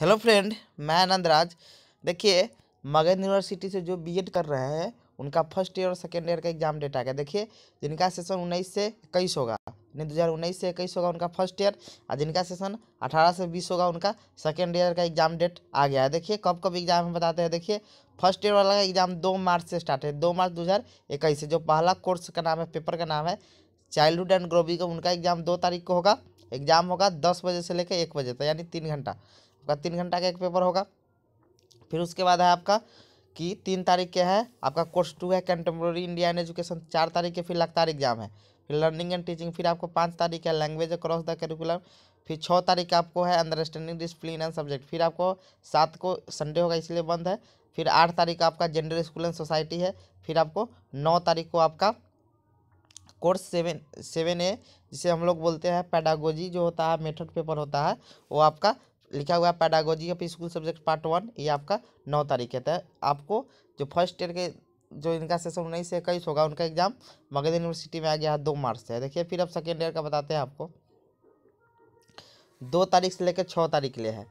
hello friend मैं आनंद राज देखिए Magadh university से जो बीएड कर रहे हैं उनका फर्स्ट ईयर और सेकेंड ईयर का एग्जाम डेट आ गया देखिए जिनका सेशन उन्नीस से इक्कीस होगा यानी दो हज़ार उन्नीस से इक्कीस होगा उनका फर्स्ट ईयर और जिनका सेशन अठारह से बीस होगा उनका सेकेंड ईयर का एग्जाम डेट आ गया है देखिए कब कब एग्जाम हम बताते हैं देखिए फर्स्ट ईयर वाला का एग्जाम दो मार्च से स्टार्ट है दो मार्च दो हज़ार इक्कीस से जो पहला कोर्स का नाम है पेपर का नाम है चाइल्डहुड एंड ग्रोविंग उनका एग्जाम दो तारीख को होगा एग्ज़ाम होगा दस बजे से लेकर एक बजे तक यानी तीन घंटा आपका तीन घंटा का एक पेपर होगा फिर उसके बाद है आपका कि तीन तारीख के है आपका कोर्स टू है कंटेम्प्रोरी इंडियन एजुकेशन चार तारीख के फिर लगातार एग्जाम है फिर लर्निंग एंड टीचिंग फिर आपको पाँच तारीख का लैंग्वेज क्रॉस द करिकुलम फिर छः तारीख आपको है अंडरस्टैंडिंग डिसिप्लिन एंड सब्जेक्ट फिर आपको सात को संडे होगा इसलिए बंद है फिर आठ तारीख आपका जेंडर स्कूल एंड सोसाइटी है फिर आपको नौ तारीख को आपका कोर्स सेवन सेवन ए जिसे हम लोग बोलते हैं पैडागोजी जो होता है मेथड पेपर होता है वो आपका लिखा हुआ है pedagogy of school subject part one ये आपका नौ तारीख है आपको जो फर्स्ट ईयर के जो इनका सेशन उन्नीस से इक्कीस होगा उनका एग्जाम मगध यूनिवर्सिटी में आ गया है दो मार्च से देखिए फिर अब सेकेंड ईयर का बताते हैं आपको दो तारीख से लेकर छः तारीख के लिए है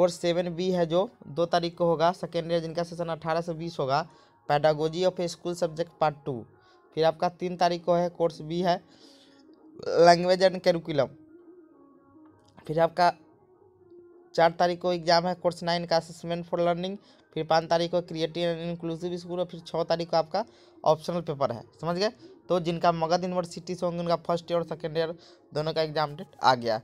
कोर्स सेवन बी है जो दो तारीख को होगा सेकेंड ईयर जिनका सेशन अठारह से बीस होगा pedagogy of school subject part two फिर आपका तीन तारीख को है कोर्स बी है लैंग्वेज एंड कैरिकुलम फिर आपका चार तारीख को एग्जाम है कोर्स नाइन का असेसमेंट फॉर लर्निंग फिर पाँच तारीख को क्रिएटिव एंड इंक्लूसिव स्कूल और फिर छः तारीख को आपका ऑप्शनल पेपर है समझ गए तो जिनका मगध यूनिवर्सिटी से होंगे उनका फर्स्ट ईयर और सेकेंड ईयर दोनों का एग्जाम डेट आ गया